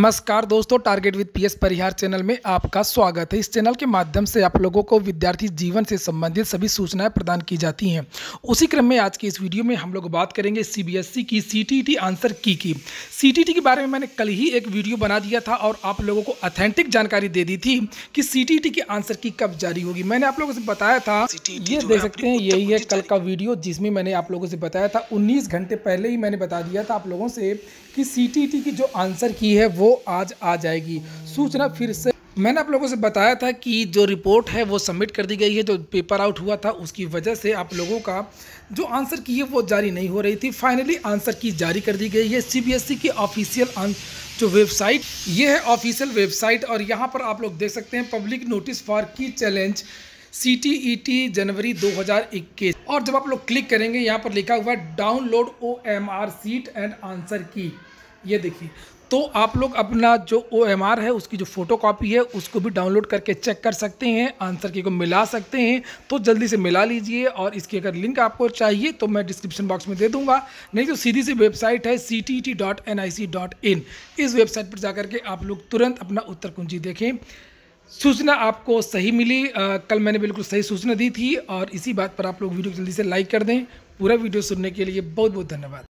नमस्कार दोस्तों target with PS Parihar channel में आपका स्वागत है इस चैनल के माध्यम से आप लोगों को विद्यार्थी जीवन से संबंधित सभी सूचनाएं प्रदान की जाती हैं उसी क्रम में आज की इस वीडियो में हम लोग बात करेंगे सीबीएसई e की सीटीटी आंसर की की सीटीटी के बारे में मैंने कल ही एक वीडियो बना दिया था और आप लोगों को अथेंटिक जानकारी दे दी थी कि सी की आंसर की कब जारी होगी मैंने आप लोगों से बताया था ये देख सकते हैं यही है कल का वीडियो जिसमें मैंने आप लोगों से बताया था उन्नीस घंटे पहले ही मैंने बता दिया था आप लोगों से कि सी की जो आंसर की है वो आज आ जाएगी सूचना फिर से मैंने आप लोगों से बताया था कि जो रिपोर्ट है वो सबमिट कर दी गई है जो पेपर आउट हुआ था उसकी वजह से आप लोगों का जो आंसर की है वो जारी नहीं हो रही थी फाइनली आंसर की जारी कर दी गई है सीबीएसई की ऑफिशियल जो वेबसाइट ये है ऑफिशियल वेबसाइट और यहाँ पर आप लोग देख सकते हैं public notice for key challenge C T E T जनवरी 2021 और जब आप लोग क्लिक करेंगे यहाँ पर लिखा हुआ download O M R sheet and answer key ये देखिए तो आप लोग अपना जो ओ एम आर है उसकी जो फ़ोटो कॉपी है उसको भी डाउनलोड करके चेक कर सकते हैं आंसर की को मिला सकते हैं तो जल्दी से मिला लीजिए और इसकी अगर लिंक आपको चाहिए तो मैं डिस्क्रिप्शन बॉक्स में दे दूंगा नहीं तो सीधी सी वेबसाइट है C T T dot N I C dot in इस वेबसाइट पर जाकर के आप लोग तुरंत अपना उत्तर कुंजी देखें सूचना आपको सही मिली आ, कल मैंने बिल्कुल सही सूचना दी थी और इसी बात पर आप लोग वीडियो जल्दी से लाइक कर दें पूरा वीडियो सुनने के लिए बहुत बहुत धन्यवाद